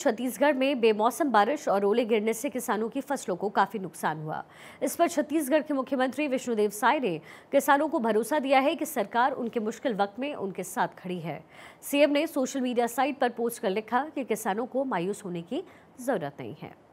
छत्तीसगढ़ में बेमौसम बारिश और ओले गिरने से किसानों की फसलों को काफी नुकसान हुआ इस पर छत्तीसगढ़ के मुख्यमंत्री विष्णुदेव साय ने किसानों को भरोसा दिया है कि सरकार उनके मुश्किल वक्त में उनके साथ खड़ी है सीएम ने सोशल मीडिया साइट पर पोस्ट कर लिखा कि किसानों को मायूस होने की जरूरत नहीं है